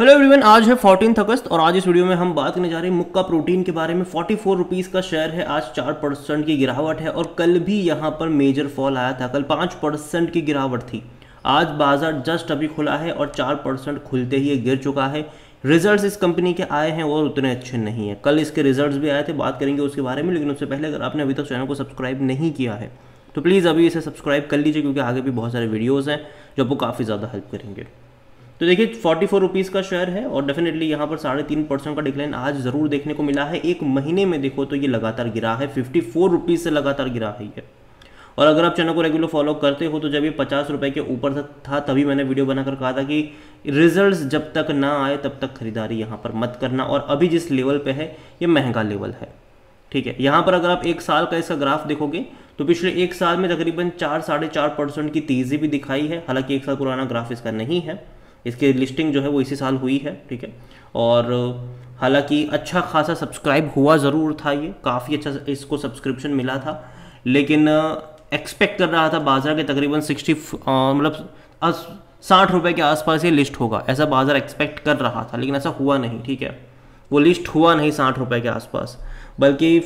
hello everyone आज है fourteen अगस्त और आज इस वीडियो में हम बात करने जा रहे हैं मुक्का प्रोटीन के बारे में फोर्टी फोर रुपीज़ का शेयर है आज चार परसेंट की गिरावट है और कल भी यहाँ पर मेजर फॉल आया था कल पाँच परसेंट की गिरावट थी आज बाजार जस्ट अभी खुला है और चार परसेंट खुलते ही ये गिर चुका है रिजल्ट्स इस कंपनी के आए हैं और उतने अच्छे नहीं हैं कल इसके रिज़ल्ट भी आए थे बात करेंगे उसके बारे में लेकिन उससे पहले अगर आपने अभी तक चैनल को सब्सक्राइब नहीं किया है तो प्लीज़ अभी इसे सब्सक्राइब कर लीजिए क्योंकि आगे भी बहुत सारे वीडियोज़ हैं जो आपको काफ़ी ज़्यादा हेल्प करेंगे तो देखिए फोर्टी फोर रुपीज़ का शेयर है और डेफिनेटली यहाँ पर साढ़े तीन परसेंट का डिक्लाइन आज ज़रूर देखने को मिला है एक महीने में देखो तो ये लगातार गिरा है फिफ्टी फोर रुपीज़ से लगातार गिरा है ये और अगर आप चैनल को रेगुलर फॉलो करते हो तो जब ये पचास रुपये के ऊपर था तभी मैंने वीडियो बनाकर कहा था कि रिजल्ट्स जब तक ना आए तब तक खरीदारी यहाँ पर मत करना और अभी जिस लेवल पे है ये महंगा लेवल है ठीक है यहाँ पर अगर आप एक साल का इसका ग्राफ देखोगे तो पिछले एक साल में तकरीबन चार साढ़े चार परसेंट की तेज़ी भी दिखाई है हालांकि एक साल पुराना ग्राफ इसका नहीं है इसकी लिस्टिंग जो है वो इसी साल हुई है ठीक है और हालांकि अच्छा खासा सब्सक्राइब हुआ ज़रूर था ये काफ़ी अच्छा इसको सब्सक्रिप्शन मिला था लेकिन एक्सपेक्ट कर रहा था बाज़ार के तकरीबन सिक्सटी मतलब साठ रुपये के आसपास ये लिस्ट होगा ऐसा बाज़ार एक्सपेक्ट कर रहा था लेकिन ऐसा हुआ नहीं ठीक है वो लिस्ट हुआ नहीं साठ रुपये के आसपास बल्कि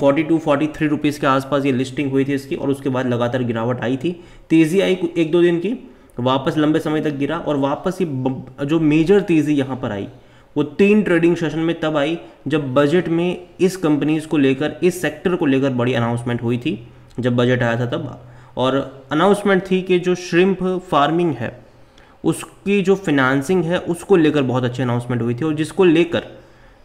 forty two forty three rupees के आसपास ये लिस्टिंग हुई थी इसकी और उसके बाद लगातार गिरावट आई थी तेज़ी आई एक दो दिन की वापस लंबे समय तक गिरा और वापस ही जो मेजर तेज़ी यहाँ पर आई वो तीन ट्रेडिंग सेशन में तब आई जब बजट में इस कंपनीज को लेकर इस सेक्टर को लेकर बड़ी अनाउंसमेंट हुई थी जब बजट आया था तब और अनाउंसमेंट थी कि जो श्रिम्प फार्मिंग है उसकी जो फिनांसिंग है उसको लेकर बहुत अच्छी अनाउंसमेंट हुई थी और जिसको लेकर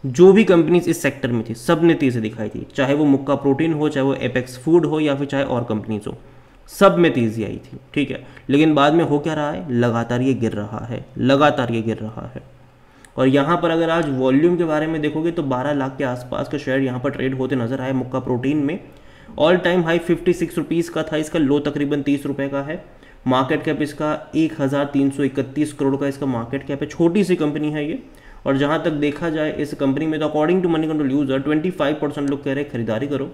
जो भी कंपनीज इस सेक्टर में थी सब ने तेज़ी दिखाई थी चाहे वो मुक्का प्रोटीन हो चाहे वो एपेक्स फूड हो या फिर चाहे और कंपनीज हो सब में तेज़ी आई थी ठीक है लेकिन बाद में हो क्या रहा है लगातार ये गिर रहा है लगातार ये गिर रहा है और यहाँ पर अगर आज वॉल्यूम के बारे में देखोगे तो 12 लाख के आसपास का शेयर यहाँ पर ट्रेड होते नजर आए मुक्का प्रोटीन में all time high fifty six rupees का था इसका लो तकरीबन तीस रुपए का है मार्केट कैप इसका एक हज़ार तीन सौ इकतीस करोड़ का इसका मार्केट कैप है छोटी सी कंपनी है ये और जहाँ तक देखा जाए इस कंपनी में तो according to Moneycontrol user twenty five percent लोग कह रहे खरीदारी करो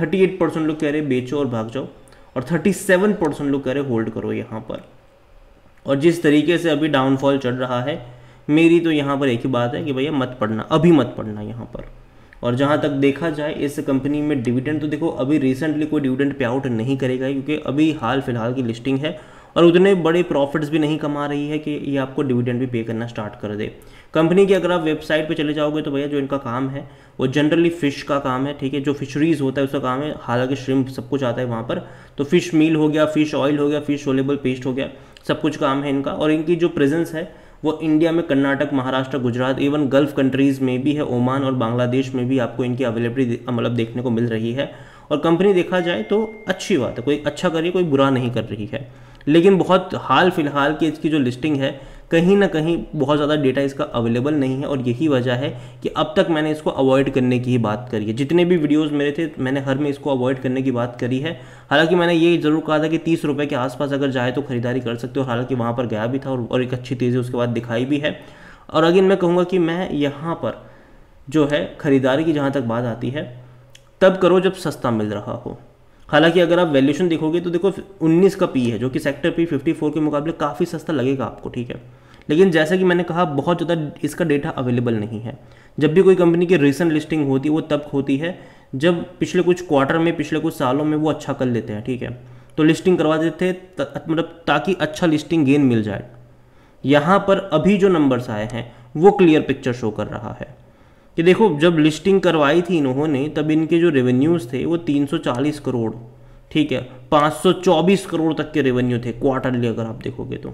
थर्टी एट परसेंट लोग कह रहे बेचो और भाग जाओ और 37 परसेंट लोग कह रहे होल्ड करो यहाँ पर और जिस तरीके से अभी डाउनफॉल चल रहा है मेरी तो यहाँ पर एक ही बात है कि भैया मत पढ़ना अभी मत पढ़ना यहाँ पर और जहाँ तक देखा जाए इस कंपनी में डिविडेंड तो देखो अभी रिसेंटली कोई डिविडेंड पे आउट नहीं करेगा क्योंकि अभी हाल फिलहाल की लिस्टिंग है और उतने बड़े प्रॉफिट्स भी नहीं कमा रही है कि ये आपको डिविडेंड भी पे करना स्टार्ट कर दे कंपनी की अगर आप वेबसाइट पे चले जाओगे तो भैया जो इनका काम है वो जनरली फ़िश का काम है ठीक है जो फिशरीज़ होता है उसका काम है हालांकि श्रिम सब कुछ आता है वहाँ पर तो फ़िश मील हो गया फ़िश ऑयल हो गया फ़िश सोलेबल पेस्ट हो गया सब कुछ काम है इनका और इनकी जो प्रेजेंस है वो इंडिया में Karnataka Maharashtra Gujarat even gulf countries में भी है ओमान और बांग्लादेश में भी आपको इनकी अवेलेबिलिटी मतलब देखने को मिल रही है और कंपनी देखा जाए तो अच्छी बात है कोई अच्छा कर रही है कोई बुरा नहीं कर रही है लेकिन बहुत हाल फिलहाल की इसकी जो लिस्टिंग है कहीं ना कहीं बहुत ज़्यादा डेटा इसका अवेलेबल नहीं है और यही वजह है कि अब तक मैंने इसको अवॉइड करने की ही बात करी है जितने भी वीडियोस मेरे थे मैंने हर में इसको अवॉइड करने की बात करी है हालांकि मैंने ये ज़रूर कहा था कि तीस रुपये के आसपास अगर जाए तो खरीदारी कर सकते हो हालांकि वहाँ पर गया भी था और, एक अच्छी तेज़ी उसके बाद दिखाई भी है और अगेन मैं कहूँगा कि मैं यहाँ पर जो है ख़रीदारी की जहाँ तक बात आती है तब करो जब सस्ता मिल रहा हो हालांकि अगर आप वैल्यूशन देखोगे तो देखो 19 का पी है जो कि सेक्टर पी 54 के मुकाबले काफ़ी सस्ता लगेगा आपको ठीक है लेकिन जैसा कि मैंने कहा बहुत ज़्यादा इसका डेटा अवेलेबल नहीं है जब भी कोई कंपनी की रिसेंट लिस्टिंग होती है वो तब होती है जब पिछले कुछ क्वार्टर में पिछले कुछ सालों में वो अच्छा कर लेते हैं ठीक है तो लिस्टिंग करवा देते हैं मतलब ताकि अच्छा लिस्टिंग गेन मिल जाए यहाँ पर अभी जो नंबर्स आए हैं वो क्लियर पिक्चर शो कर रहा है कि देखो जब लिस्टिंग करवाई थी इन्होंने तब इनके जो रेवेन्यूज़ थे वो 340 करोड़ ठीक है 524 करोड़ तक के रेवेन्यू थे क्वार्टरली अगर आप देखोगे तो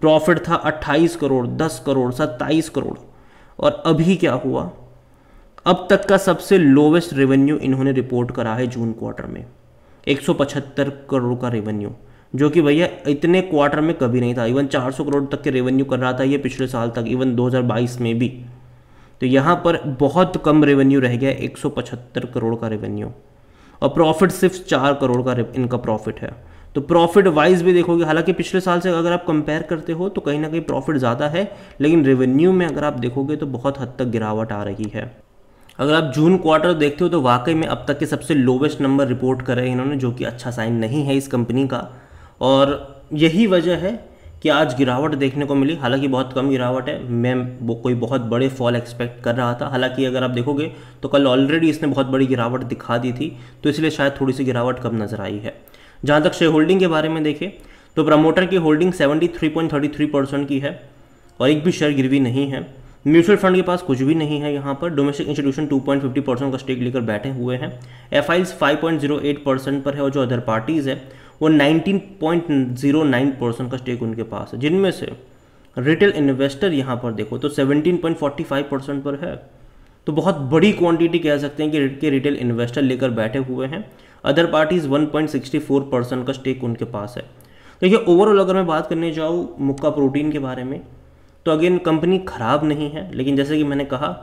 प्रॉफिट था 28 करोड़ 10 करोड़ सत्ताईस करोड़ और अभी क्या हुआ अब तक का सबसे लोवेस्ट रेवेन्यू इन्होंने रिपोर्ट करा है जून क्वार्टर में एक करोड़ का रेवेन्यू जो कि भैया इतने क्वार्टर में कभी नहीं था इवन 400 करोड़ तक के रेवेन्यू कर रहा था ये पिछले साल तक इवन 2022 में भी तो यहाँ पर बहुत कम रेवेन्यू रह गया एक करोड़ का रेवेन्यू और प्रॉफिट सिर्फ चार करोड़ का इनका प्रॉफिट है तो प्रॉफिट वाइज भी देखोगे हालांकि पिछले साल से अगर आप कंपेयर करते हो तो कहीं ना कहीं प्रॉफिट ज़्यादा है लेकिन रेवेन्यू में अगर आप देखोगे तो बहुत हद तक गिरावट आ रही है अगर आप जून क्वार्टर देखते हो तो वाकई में अब तक के सबसे लोवेस्ट नंबर रिपोर्ट करे इन्होंने जो कि अच्छा साइन नहीं है इस कंपनी का और यही वजह है कि आज गिरावट देखने को मिली हालांकि बहुत कम गिरावट है मैं कोई बहुत बड़े फॉल एक्सपेक्ट कर रहा था हालांकि अगर आप देखोगे तो कल ऑलरेडी इसने बहुत बड़ी गिरावट दिखा दी थी तो इसलिए शायद थोड़ी सी गिरावट कम नजर आई है जहाँ तक शेयर होल्डिंग के बारे में देखें तो प्रमोटर की होल्डिंग सेवेंटी परसेंट की है और एक भी शेयर गिरवी नहीं है म्यूचुअल फंड के पास कुछ भी नहीं है यहाँ पर डोमेस्टिक इंस्टीट्यूशन 2.50 परसेंट का स्टेक लेकर बैठे हुए हैं एफ आई एट परसेंट पर है और जो अदर पार्टीज़ है वो 19.09 परसेंट का स्टेक उनके पास है जिनमें से रिटेल इन्वेस्टर यहाँ पर देखो तो 17.45 परसेंट पर है तो बहुत बड़ी क्वांटिटी कह सकते हैं कि के रिटेल इन्वेस्टर लेकर बैठे हुए हैं अदर पार्टीज 1.64 परसेंट का स्टेक उनके पास है देखिए तो ओवरऑल अगर मैं बात करने जाऊँ मुक्का प्रोटीन के बारे में तो अगेन कंपनी ख़राब नहीं है लेकिन जैसे कि मैंने कहा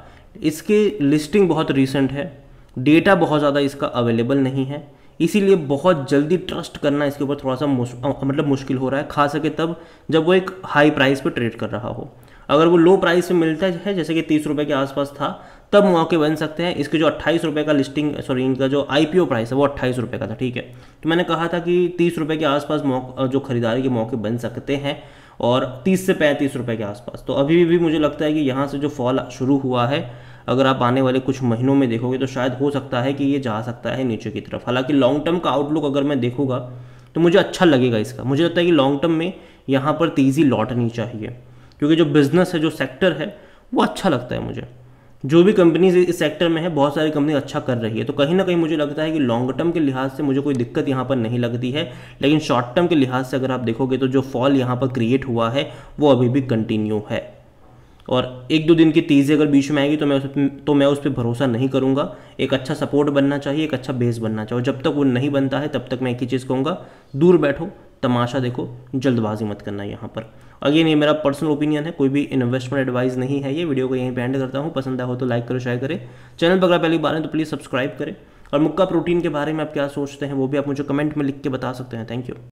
इसकी लिस्टिंग बहुत रिसेंट है डेटा बहुत ज़्यादा इसका अवेलेबल नहीं है इसीलिए बहुत जल्दी ट्रस्ट करना इसके ऊपर थोड़ा सा मुश, मतलब मुश्किल हो रहा है खा सके तब जब वो एक हाई प्राइस पर ट्रेड कर रहा हो अगर वो लो प्राइस में मिलता है जैसे कि तीस रुपये के आसपास था तब मौके बन सकते हैं इसके जो अट्ठाईस रुपये का लिस्टिंग सॉरी इनका जो आई प्राइस है वो अट्ठाईस रुपये का था ठीक है तो मैंने कहा था कि तीस रुपये के आसपास जो खरीदारी के मौके बन सकते हैं और तीस से पैंतीस रुपये के आसपास तो अभी भी मुझे लगता है कि यहाँ से जो फॉल शुरू हुआ है अगर आप आने वाले कुछ महीनों में देखोगे तो शायद हो सकता है कि ये जा सकता है नीचे की तरफ हालांकि लॉन्ग टर्म का आउटलुक अगर मैं देखूंगा तो मुझे अच्छा लगेगा इसका मुझे लगता है कि लॉन्ग टर्म में यहाँ पर तेज़ी लौटनी चाहिए क्योंकि जो बिज़नेस है जो सेक्टर है वो अच्छा लगता है मुझे जो भी कंपनीज इस सेक्टर में है बहुत सारी कंपनी अच्छा कर रही है तो कहीं ना कहीं मुझे लगता है कि लॉन्ग टर्म के लिहाज से मुझे कोई दिक्कत यहाँ पर नहीं लगती है लेकिन शॉर्ट टर्म के लिहाज से अगर आप देखोगे तो जो फॉल यहाँ पर क्रिएट हुआ है वो अभी भी कंटिन्यू है और एक दो दिन की तेज़ी अगर बीच में आएगी तो मैं उस तो मैं उस पर भरोसा नहीं करूँगा एक अच्छा सपोर्ट बनना चाहिए एक अच्छा बेस बनना चाहिए जब तक वो नहीं बनता है तब तक मैं एक ही चीज़ कहूँगा दूर बैठो तमाशा देखो जल्दबाजी मत करना यहाँ पर अगेन ये मेरा पर्सनल ओपिनियन है कोई भी इन्वेस्टमेंट एडवाइस नहीं है ये वीडियो को यहीं पे एंड करता हूँ पसंद आया हो तो लाइक करो शेयर करें चैनल पर अगर पहली बार है तो प्लीज़ सब्सक्राइब करें और मुक्का प्रोटीन के बारे में आप क्या सोचते हैं वो भी आप मुझे कमेंट में लिख के बता सकते हैं थैंक यू